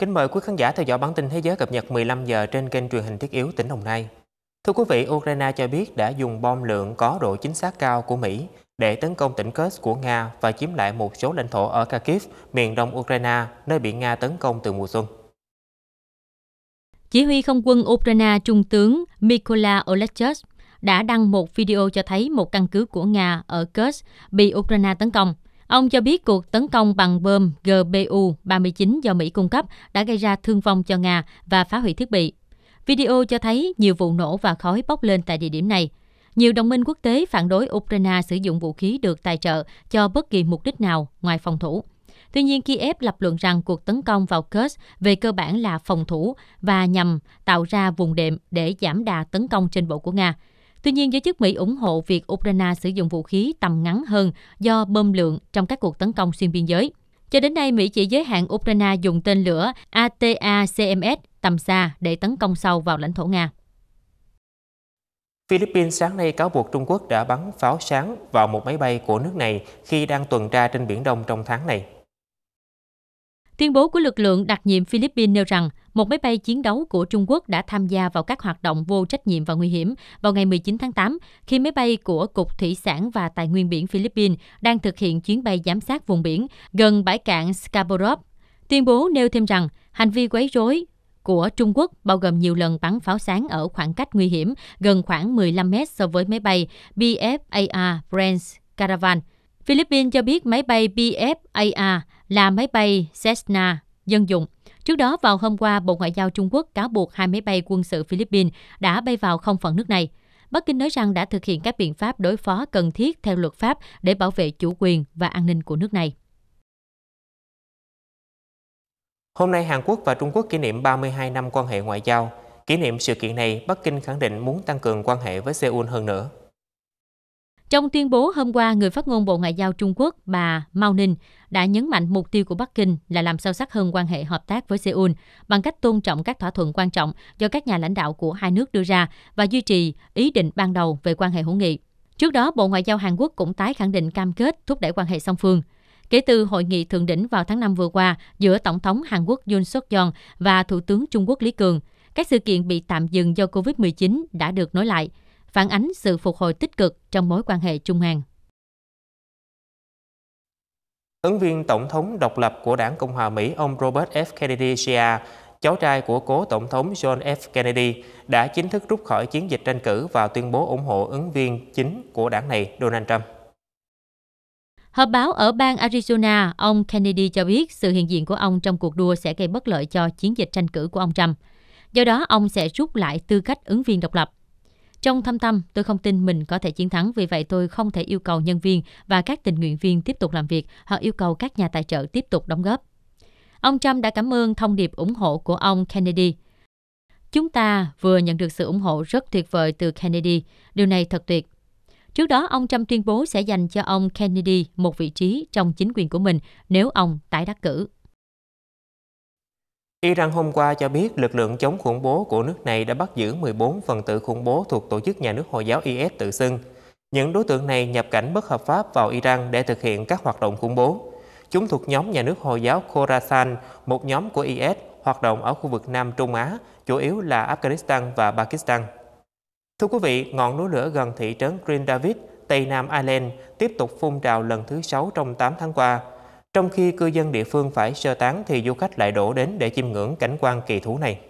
Kính mời quý khán giả theo dõi bản tin thế giới cập nhật 15 giờ trên kênh truyền hình thiết yếu tỉnh Đồng Nai. Thưa quý vị, Ukraine cho biết đã dùng bom lượng có độ chính xác cao của Mỹ để tấn công tỉnh Kursk của Nga và chiếm lại một số lãnh thổ ở Kharkiv, miền đông Ukraine, nơi bị Nga tấn công từ mùa xuân. Chỉ huy không quân Ukraine Trung tướng Mykola Olechuk đã đăng một video cho thấy một căn cứ của Nga ở Kursk bị Ukraine tấn công – Ông cho biết cuộc tấn công bằng bơm GBU-39 do Mỹ cung cấp đã gây ra thương vong cho Nga và phá hủy thiết bị. Video cho thấy nhiều vụ nổ và khói bốc lên tại địa điểm này. Nhiều đồng minh quốc tế phản đối Ukraine sử dụng vũ khí được tài trợ cho bất kỳ mục đích nào ngoài phòng thủ. Tuy nhiên, Kiev lập luận rằng cuộc tấn công vào Kursk về cơ bản là phòng thủ và nhằm tạo ra vùng đệm để giảm đà tấn công trên bộ của Nga – Tuy nhiên, giới chức Mỹ ủng hộ việc Ukraine sử dụng vũ khí tầm ngắn hơn do bơm lượng trong các cuộc tấn công xuyên biên giới. Cho đến nay, Mỹ chỉ giới hạn Ukraine dùng tên lửa ATACMS tầm xa để tấn công sâu vào lãnh thổ Nga. Philippines sáng nay cáo buộc Trung Quốc đã bắn pháo sáng vào một máy bay của nước này khi đang tuần tra trên Biển Đông trong tháng này. Tuyên bố của lực lượng đặc nhiệm Philippines nêu rằng một máy bay chiến đấu của Trung Quốc đã tham gia vào các hoạt động vô trách nhiệm và nguy hiểm vào ngày 19 tháng 8 khi máy bay của Cục Thủy sản và Tài nguyên biển Philippines đang thực hiện chuyến bay giám sát vùng biển gần bãi cạn Scarborough. Tuyên bố nêu thêm rằng hành vi quấy rối của Trung Quốc bao gồm nhiều lần bắn pháo sáng ở khoảng cách nguy hiểm gần khoảng 15 mét so với máy bay BFAR Brands Caravan. Philippines cho biết máy bay BFAR là máy bay Cessna dân dụng Trước đó, vào hôm qua, Bộ Ngoại giao Trung Quốc cáo buộc hai máy bay quân sự Philippines đã bay vào không phận nước này. Bắc Kinh nói rằng đã thực hiện các biện pháp đối phó cần thiết theo luật pháp để bảo vệ chủ quyền và an ninh của nước này. Hôm nay Hàn Quốc và Trung Quốc kỷ niệm 32 năm quan hệ ngoại giao. Kỷ niệm sự kiện này, Bắc Kinh khẳng định muốn tăng cường quan hệ với Seoul hơn nữa. Trong tuyên bố hôm qua, người phát ngôn Bộ Ngoại giao Trung Quốc bà Mao Ninh đã nhấn mạnh mục tiêu của Bắc Kinh là làm sâu sắc hơn quan hệ hợp tác với Seoul bằng cách tôn trọng các thỏa thuận quan trọng do các nhà lãnh đạo của hai nước đưa ra và duy trì ý định ban đầu về quan hệ hữu nghị. Trước đó, Bộ Ngoại giao Hàn Quốc cũng tái khẳng định cam kết thúc đẩy quan hệ song phương. Kể từ hội nghị thượng đỉnh vào tháng 5 vừa qua giữa Tổng thống Hàn Quốc Yoon suk yeol và Thủ tướng Trung Quốc Lý Cường, các sự kiện bị tạm dừng do COVID-19 đã được nối lại – phản ánh sự phục hồi tích cực trong mối quan hệ Trung Hàn. Ứng viên Tổng thống độc lập của đảng Cộng hòa Mỹ ông Robert F. Kennedy Jr., cháu trai của cố Tổng thống John F. Kennedy, đã chính thức rút khỏi chiến dịch tranh cử và tuyên bố ủng hộ ứng viên chính của đảng này Donald Trump. Họp báo ở bang Arizona, ông Kennedy cho biết sự hiện diện của ông trong cuộc đua sẽ gây bất lợi cho chiến dịch tranh cử của ông Trump. Do đó, ông sẽ rút lại tư cách ứng viên độc lập. Trong thâm tâm, tôi không tin mình có thể chiến thắng, vì vậy tôi không thể yêu cầu nhân viên và các tình nguyện viên tiếp tục làm việc hoặc yêu cầu các nhà tài trợ tiếp tục đóng góp. Ông Trump đã cảm ơn thông điệp ủng hộ của ông Kennedy. Chúng ta vừa nhận được sự ủng hộ rất tuyệt vời từ Kennedy. Điều này thật tuyệt. Trước đó, ông Trump tuyên bố sẽ dành cho ông Kennedy một vị trí trong chính quyền của mình nếu ông tái đắc cử. Iran hôm qua cho biết lực lượng chống khủng bố của nước này đã bắt giữ 14 phần tử khủng bố thuộc tổ chức nhà nước Hồi giáo IS tự xưng. Những đối tượng này nhập cảnh bất hợp pháp vào Iran để thực hiện các hoạt động khủng bố. Chúng thuộc nhóm nhà nước Hồi giáo Khorasan, một nhóm của IS hoạt động ở khu vực Nam Trung Á, chủ yếu là Afghanistan và Pakistan. Thưa quý vị, ngọn núi lửa gần thị trấn Green David, Tây Nam Ireland tiếp tục phun trào lần thứ 6 trong 8 tháng qua. Trong khi cư dân địa phương phải sơ tán thì du khách lại đổ đến để chiêm ngưỡng cảnh quan kỳ thú này.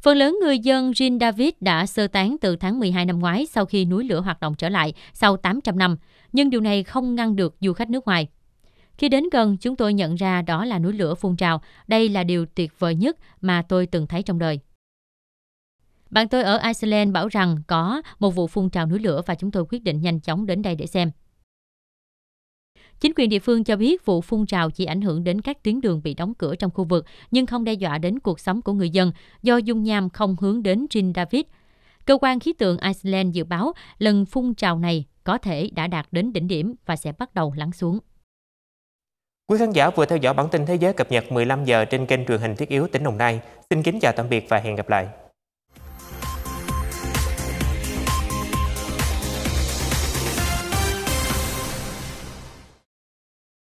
Phần lớn người dân Rin David đã sơ tán từ tháng 12 năm ngoái sau khi núi lửa hoạt động trở lại sau 800 năm, nhưng điều này không ngăn được du khách nước ngoài. Khi đến gần, chúng tôi nhận ra đó là núi lửa phun trào. Đây là điều tuyệt vời nhất mà tôi từng thấy trong đời. Bạn tôi ở Iceland bảo rằng có một vụ phun trào núi lửa và chúng tôi quyết định nhanh chóng đến đây để xem. Chính quyền địa phương cho biết vụ phun trào chỉ ảnh hưởng đến các tuyến đường bị đóng cửa trong khu vực, nhưng không đe dọa đến cuộc sống của người dân do dung nham không hướng đến Trinh David. Cơ quan khí tượng Iceland dự báo lần phun trào này có thể đã đạt đến đỉnh điểm và sẽ bắt đầu lắng xuống. Quý khán giả vừa theo dõi bản tin thế giới cập nhật 15 giờ trên kênh truyền hình thiết yếu tỉnh Đồng Nai. Xin kính chào tạm biệt và hẹn gặp lại.